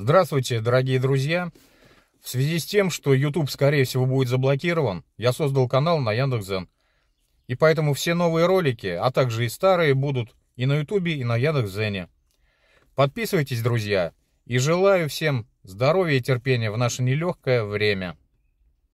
Здравствуйте, дорогие друзья! В связи с тем, что YouTube, скорее всего, будет заблокирован, я создал канал на Яндекс.Зен. И поэтому все новые ролики, а также и старые, будут и на YouTube, и на Яндекс.Зене. Подписывайтесь, друзья, и желаю всем здоровья и терпения в наше нелегкое время.